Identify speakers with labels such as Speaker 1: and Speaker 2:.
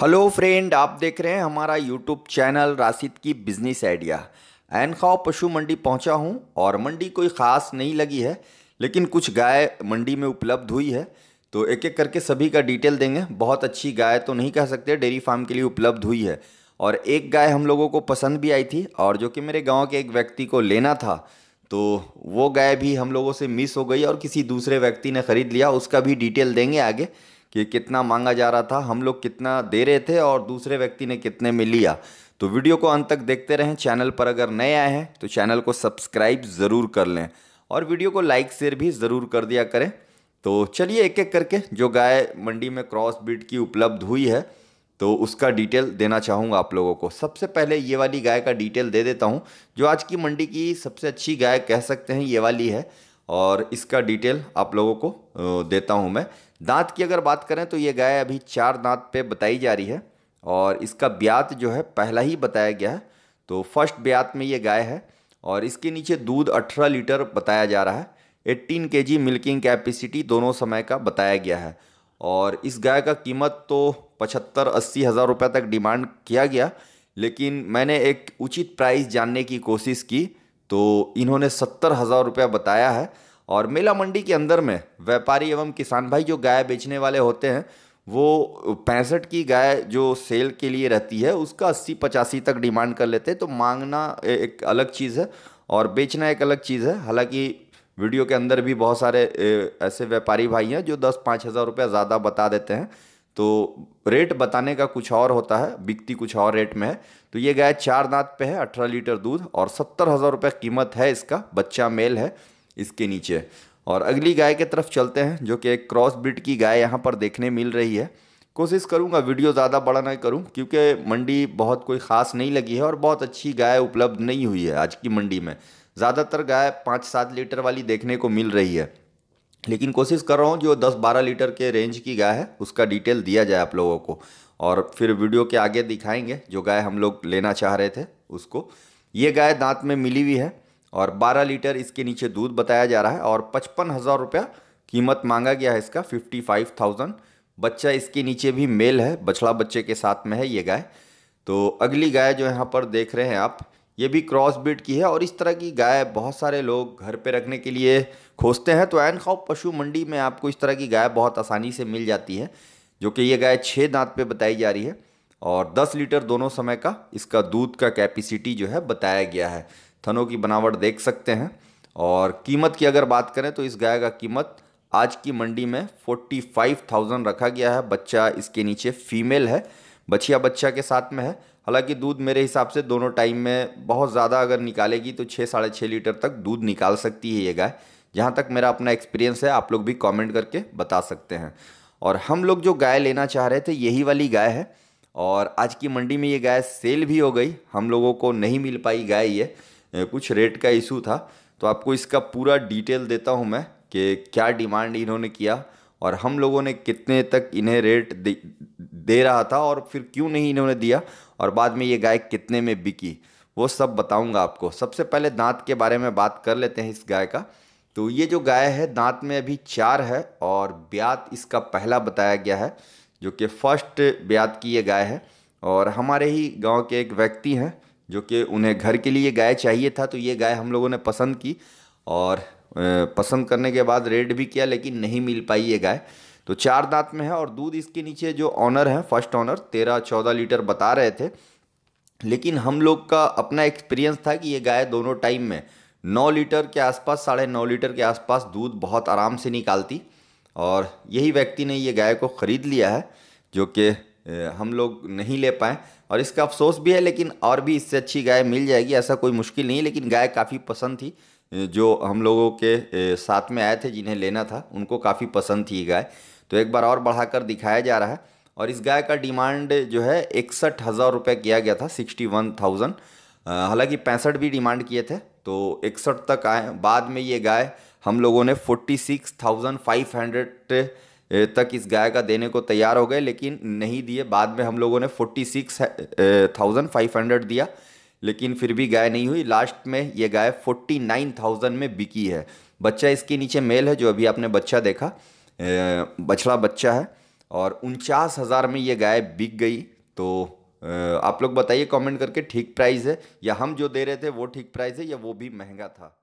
Speaker 1: hello friend आप देख रहे हैं हमारा यूट्यूब चैनल राशिद की बिजनेस आइडिया एनखाव पशु मंडी पहुंचा हूं और मंडी कोई ख़ास नहीं लगी है लेकिन कुछ गाय मंडी में उपलब्ध हुई है तो एक एक करके सभी का डिटेल देंगे बहुत अच्छी गाय तो नहीं कह सकते डेयरी फार्म के लिए उपलब्ध हुई है और एक गाय हम लोगों को पसंद भी आई थी और जो कि मेरे गाँव के एक व्यक्ति को लेना था तो वो गाय भी हम लोगों से मिस हो गई और किसी दूसरे व्यक्ति ने ख़रीद लिया उसका भी डिटेल देंगे आगे कि कितना मांगा जा रहा था हम लोग कितना दे रहे थे और दूसरे व्यक्ति ने कितने में लिया तो वीडियो को अंत तक देखते रहें चैनल पर अगर नए आए हैं तो चैनल को सब्सक्राइब ज़रूर कर लें और वीडियो को लाइक शेयर भी ज़रूर कर दिया करें तो चलिए एक एक करके जो गाय मंडी में क्रॉस ब्रीड की उपलब्ध हुई है तो उसका डिटेल देना चाहूँगा आप लोगों को सबसे पहले ये वाली गाय का डिटेल दे देता हूँ जो आज की मंडी की सबसे अच्छी गाय कह सकते हैं ये वाली है और इसका डिटेल आप लोगों को देता हूँ मैं दांत की अगर बात करें तो ये गाय अभी चार दांत पे बताई जा रही है और इसका ब्यात जो है पहला ही बताया गया है तो फर्स्ट ब्यात में ये गाय है और इसके नीचे दूध अठारह लीटर बताया जा रहा है एट्टीन के जी मिल्किंग कैपेसिटी दोनों समय का बताया गया है और इस गाय का कीमत तो पचहत्तर अस्सी हज़ार रुपये तक डिमांड किया गया लेकिन मैंने एक उचित प्राइस जानने की कोशिश की तो इन्होंने सत्तर हज़ार रुपया बताया है और मेला मंडी के अंदर में व्यापारी एवं किसान भाई जो गाय बेचने वाले होते हैं वो पैंसठ की गाय जो सेल के लिए रहती है उसका अस्सी पचासी तक डिमांड कर लेते हैं तो मांगना एक अलग चीज़ है और बेचना एक अलग चीज़ है हालांकि वीडियो के अंदर भी बहुत सारे ऐसे व्यापारी भाई हैं जो दस पाँच हज़ार रुपया ज़्यादा बता देते हैं तो रेट बताने का कुछ और होता है बिकती कुछ और रेट में है तो ये गाय चार दांत पे है अठारह लीटर दूध और सत्तर हज़ार रुपये कीमत है इसका बच्चा मेल है इसके नीचे और अगली गाय के तरफ चलते हैं जो कि एक क्रॉस ब्रिड की गाय यहाँ पर देखने मिल रही है कोशिश करूँगा वीडियो ज़्यादा बड़ा ना करूँ क्योंकि मंडी बहुत कोई ख़ास नहीं लगी है और बहुत अच्छी गाय उपलब्ध नहीं हुई है आज की मंडी में ज़्यादातर गाय पाँच सात लीटर वाली देखने को मिल रही है लेकिन कोशिश कर रहा हूँ जो दस बारह लीटर के रेंज की गाय है उसका डिटेल दिया जाए आप लोगों को और फिर वीडियो के आगे दिखाएंगे जो गाय हम लोग लेना चाह रहे थे उसको ये गाय दांत में मिली हुई है और 12 लीटर इसके नीचे दूध बताया जा रहा है और पचपन हज़ार रुपया कीमत मांगा गया है इसका फिफ्टी फाइव थाउजेंड बच्चा इसके नीचे भी मेल है बछड़ा बच्चे के साथ में है ये गाय तो अगली गाय जो यहाँ पर देख रहे हैं आप ये भी क्रॉस ब्रिड की है और इस तरह की गाय बहुत सारे लोग घर पे रखने के लिए खोजते हैं तो एन खाओ पशु मंडी में आपको इस तरह की गाय बहुत आसानी से मिल जाती है जो कि ये गाय छः दांत पे बताई जा रही है और 10 लीटर दोनों समय का इसका दूध का कैपेसिटी जो है बताया गया है थनों की बनावट देख सकते हैं और कीमत की अगर बात करें तो इस गाय का कीमत आज की मंडी में फोर्टी फाइव थाउजेंड रखा गया है बच्चा इसके नीचे फीमेल है बछिया बच्चा के साथ में है हालांकि दूध मेरे हिसाब से दोनों टाइम में बहुत ज़्यादा अगर निकालेगी तो छः साढ़े छः लीटर तक दूध निकाल सकती है ये गाय जहाँ तक मेरा अपना एक्सपीरियंस है आप लोग भी कमेंट करके बता सकते हैं और हम लोग जो गाय लेना चाह रहे थे यही वाली गाय है और आज की मंडी में ये गाय सेल भी हो गई हम लोगों को नहीं मिल पाई गाय ये कुछ रेट का इशू था तो आपको इसका पूरा डिटेल देता हूँ मैं कि क्या डिमांड इन्होंने किया और हम लोगों ने कितने तक इन्हें रेट दे, दे रहा था और फिर क्यों नहीं इन्होंने दिया और बाद में ये गाय कितने में बिकी वो सब बताऊंगा आपको सबसे पहले दांत के बारे में बात कर लेते हैं इस गाय का तो ये जो गाय है दांत में अभी चार है और ब्यात इसका पहला बताया गया है जो कि फर्स्ट ब्यात की ये गाय है और हमारे ही गांव के एक व्यक्ति हैं जो कि उन्हें घर के लिए गाय चाहिए था तो ये गाय हम लोगों ने पसंद की और पसंद करने के बाद रेड भी किया लेकिन नहीं मिल पाई ये गाय तो चार दांत में है और दूध इसके नीचे जो ऑनर है फर्स्ट ऑनर तेरह चौदह लीटर बता रहे थे लेकिन हम लोग का अपना एक्सपीरियंस था कि ये गाय दोनों टाइम में नौ लीटर के आसपास साढ़े नौ लीटर के आसपास दूध बहुत आराम से निकालती और यही व्यक्ति ने ये गाय को ख़रीद लिया है जो कि हम लोग नहीं ले पाए और इसका अफसोस भी है लेकिन और भी इससे अच्छी गाय मिल जाएगी ऐसा कोई मुश्किल नहीं लेकिन गाय काफ़ी पसंद थी जो हम लोगों के साथ में आए थे जिन्हें लेना था उनको काफ़ी पसंद थी गाय तो एक बार और बढ़ाकर दिखाया जा रहा है और इस गाय का डिमांड जो है इकसठ हज़ार रुपये किया गया था सिक्सटी वन थाउजेंड हालाँकि पैंसठ भी डिमांड किए थे तो इकसठ तक आए बाद में ये गाय हम लोगों ने forty six thousand five hundred तक इस गाय का देने को तैयार हो गए लेकिन नहीं दिए बाद में हम लोगों ने forty six thousand five hundred दिया लेकिन फिर भी गाय नहीं हुई लास्ट में ये गाय फोर्टी नाइन थाउजेंड में बिकी है बच्चा इसके नीचे मेल है जो अभी आपने बच्चा देखा बछड़ा बच्चा है और उनचास हज़ार में ये गाय बिक गई तो आप लोग बताइए कमेंट करके ठीक प्राइस है या हम जो दे रहे थे वो ठीक प्राइस है या वो भी महंगा था